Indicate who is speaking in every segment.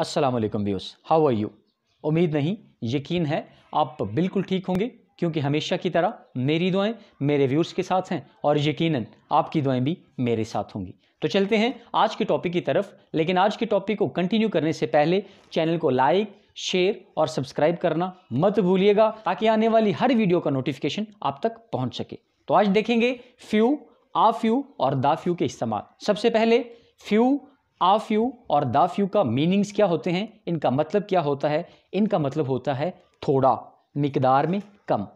Speaker 1: अस्सलाम वालेकुम views how are you उम्मीद नहीं यकीन है आप बिल्कुल ठीक होंगे क्योंकि हमेशा की तरह मेरी दुआएं मेरे व्यूर्स के साथ हैं और यकीनन आपकी दुआएं भी मेरे साथ होंगी तो चलते हैं आज के टॉपिक की तरफ लेकिन आज के टॉपिक को कंटिन्यू करने से पहले चैनल को लाइक शेयर और सब्सक्राइब करना मत भूलिएगा ताकि आने वाली हर वीडियो का नोटिफिकेशन आप तक पहुँच सके तो आज देखेंगे फ्यू आ फ्यू और दा फ्यू के इस्तेमाल सबसे पहले फ्यू आ फ्यू और द फ्यू का मीनिंग्स क्या होते हैं इनका मतलब क्या होता है इनका मतलब होता है थोड़ा मकदार में कम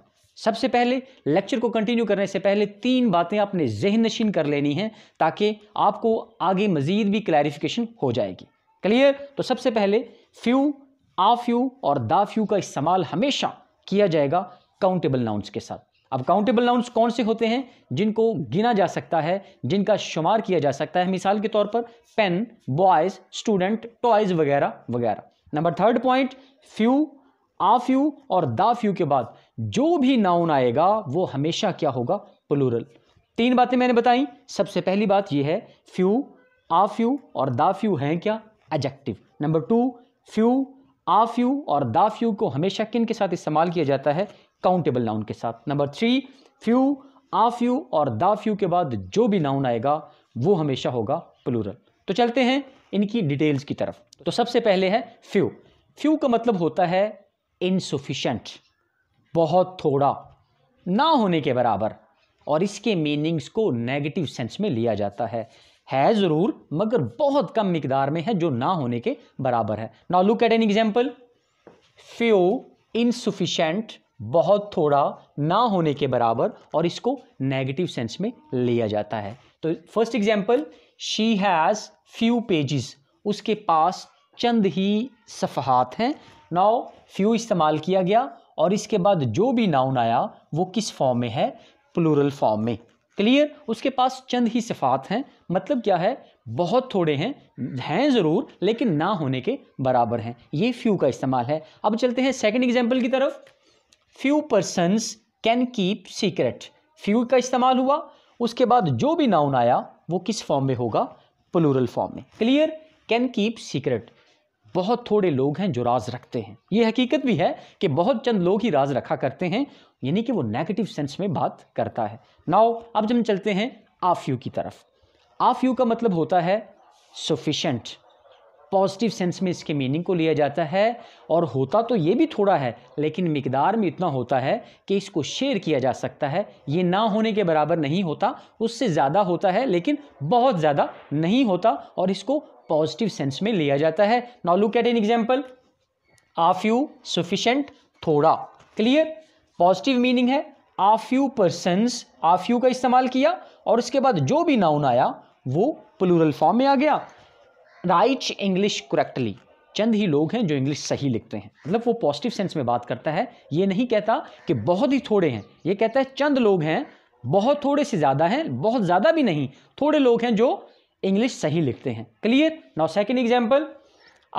Speaker 1: सबसे पहले लेक्चर को कंटिन्यू करने से पहले तीन बातें आपने जहन नशीन कर लेनी है ताकि आपको आगे मज़ीद भी क्लैरिफिकेशन हो जाएगी क्लियर तो सबसे पहले फ्यू आ फ्यू और द फ्यू का इस्तेमाल हमेशा किया जाएगा काउंटेबल नाउंस के साथ अब काउंटेबल नाउंस कौन से होते हैं जिनको गिना जा सकता है जिनका शुमार किया जा सकता है मिसाल के तौर पर पेन बॉयज स्टूडेंट टॉयज वगैरह वगैरह number third point few a few और दा फ्यू के बाद जो भी नाउन आएगा वो हमेशा क्या होगा प्लूरल तीन बातें मैंने बताई सबसे पहली बात यह है फ्यू आ फ्यू और दा फ्यू हैं क्या adjective number two few a few और दा फ्यू को हमेशा किन के साथ इस्तेमाल किया जाता है काउंटेबल नाउन के साथ number three few a few और दा फ्यू के बाद जो भी नाउन आएगा वो हमेशा होगा प्लूरल तो चलते हैं इनकी डिटेल्स की तरफ तो सबसे पहले है फ्यू फ्यू का मतलब होता है इनसुफिशेंट बहुत थोड़ा ना होने के बराबर और इसके मीनिंग्स को नेगेटिव सेंस में लिया जाता है है ज़रूर मगर बहुत कम मिकदार में है जो ना होने के बराबर है now look at an example few insufficient बहुत थोड़ा ना होने के बराबर और इसको नेगेटिव सेंस में लिया जाता है तो first example she has few pages उसके पास चंद ही सफ़हात हैं नाउ फ्यू इस्तेमाल किया गया और इसके बाद जो भी नाउन आया वो किस फॉर्म में है प्लूरल फॉर्म में क्लियर उसके पास चंद ही सफात हैं मतलब क्या है बहुत थोड़े हैं हैं ज़रूर लेकिन ना होने के बराबर हैं ये फ्यू का इस्तेमाल है अब चलते हैं सेकंड एग्जांपल की तरफ few persons can keep secret few का इस्तेमाल हुआ उसके बाद जो भी नाउन आया वो किस फॉर्म में होगा प्लूरल फॉर्म में क्लियर कैन कीप सीक्रेट बहुत थोड़े लोग हैं जो राज रखते हैं ये हकीकत भी है कि बहुत चंद लोग ही राज रखा करते हैं यानी कि वो नेगेटिव सेंस में बात करता है नाउ अब जब हम चलते हैं आफ यू की तरफ आफ यू का मतलब होता है सफिशेंट पॉजिटिव सेंस में इसके मीनिंग को लिया जाता है और होता तो ये भी थोड़ा है लेकिन मकदार में इतना होता है कि इसको शेयर किया जा सकता है ये ना होने के बराबर नहीं होता उससे ज़्यादा होता है लेकिन बहुत ज़्यादा नहीं होता और इसको पॉजिटिव सेंस में लिया जाता है now look at an example a few sufficient थोड़ा क्लियर पॉजिटिव मीनिंग है a few persons a few का इस्तेमाल किया और उसके बाद जो भी नाउन आया वो प्लूरल फॉर्म में आ गया राइट इंग्लिश करेक्टली चंद ही लोग हैं जो इंग्लिश सही लिखते हैं मतलब वो पॉजिटिव सेंस में बात करता है ये नहीं कहता कि बहुत ही थोड़े हैं ये कहता है चंद लोग हैं बहुत थोड़े से ज़्यादा हैं बहुत ज़्यादा भी नहीं थोड़े लोग हैं जो इंग्लिश सही लिखते हैं clear now second example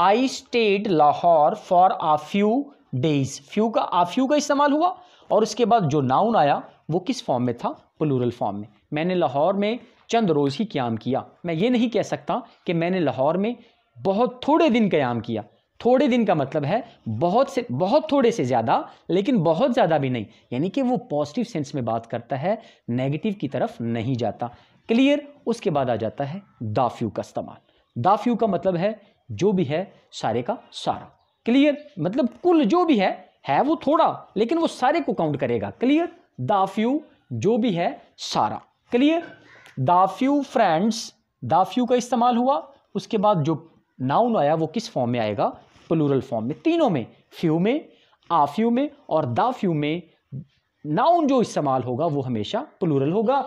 Speaker 1: I stayed Lahore for a few days few का आ फ्यू का इस्तेमाल हुआ और उसके बाद जो नाउन आया वो किस फॉर्म में था प्लूरल फॉर्म में मैंने लाहौर में चंद रोज़ ही क्याम किया मैं ये नहीं कह सकता कि मैंने लाहौर में बहुत थोड़े दिन क्याम किया थोड़े दिन का मतलब है बहुत से बहुत थोड़े से ज़्यादा लेकिन बहुत ज़्यादा भी नहीं यानी कि वो पॉजिटिव सेंस में बात करता है नेगेटिव की तरफ नहीं जाता क्लियर उसके बाद आ जाता है दाफ्यू का इस्तेमाल दाफ्यू का मतलब है जो भी है सारे का सारा क्लियर मतलब कुल जो भी है है वो थोड़ा लेकिन वो सारे को काउंट करेगा क्लियर दाफ्यू जो भी है सारा clear the few friends the few का इस्तेमाल हुआ उसके बाद जो नाउन आया वो किस फॉर्म में आएगा प्लूरल फॉर्म में तीनों में फ्यू में आ फ्यू में और द फ्यू में नाउन जो इस्तेमाल होगा वो हमेशा प्लूरल होगा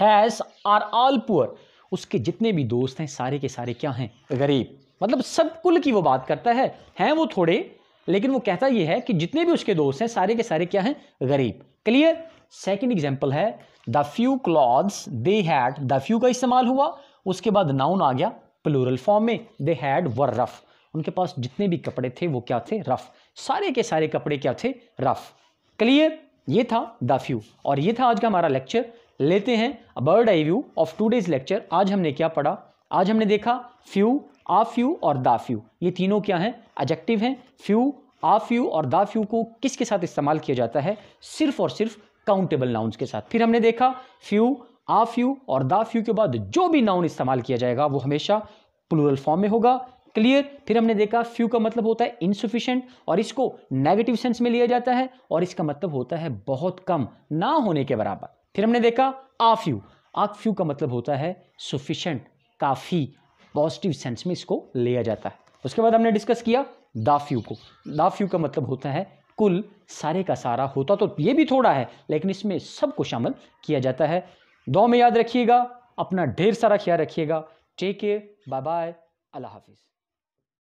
Speaker 1: हैज़ आर ऑल पुअर उसके जितने भी दोस्त हैं सारे के सारे क्या हैं गरीब मतलब सब कुल की वो बात करता है हैं वो थोड़े लेकिन वो कहता ये है कि जितने भी उसके दोस्त हैं सारे के सारे क्या हैं गरीब क्लियर सेकंड एग्जांपल है the few clothes they had the few का इस्तेमाल हुआ उसके बाद नाउन आ गया प्लूरल फॉर्म में दे हैड वर रफ उनके पास जितने भी कपड़े थे वो क्या थे रफ सारे के सारे कपड़े क्या थे रफ क्लियर ये था द फ्यू और ये था आज का हमारा लेक्चर लेते हैं bird eye view of two days lecture आज हमने क्या पढ़ा आज हमने देखा फ्यू आ फ्यू और दा फ्यू ये तीनों क्या हैं एजेक्टिव हैं फ्यू आ फ्यू और दा फ्यू को किसके साथ इस्तेमाल किया जाता है सिर्फ और सिर्फ काउंटेबल नाउन्स के साथ फिर हमने देखा फ्यू आ फ्यू और दा फ्यू के बाद जो भी नाउन इस्तेमाल किया जाएगा वो हमेशा प्लूरल फॉर्म में होगा क्लियर फिर हमने देखा फ्यू का मतलब होता है इनसफिशेंट और इसको नेगेटिव सेंस में लिया जाता है और इसका मतलब होता है बहुत कम ना होने के बराबर फिर हमने देखा आ फ्यू आ फ्यू का मतलब होता है सुफिशेंट काफ़ी पॉजिटिव सेंस में इसको लिया जाता है उसके बाद हमने डिस्कस किया दाफ्यू को दाफ्यू का मतलब होता है कुल सारे का सारा होता तो ये भी थोड़ा है लेकिन इसमें सबको शामिल किया जाता है दो में याद रखिएगा अपना ढेर सारा ख्याल रखिएगा टेक केयर बाय बाय अल्लाह हाफिज़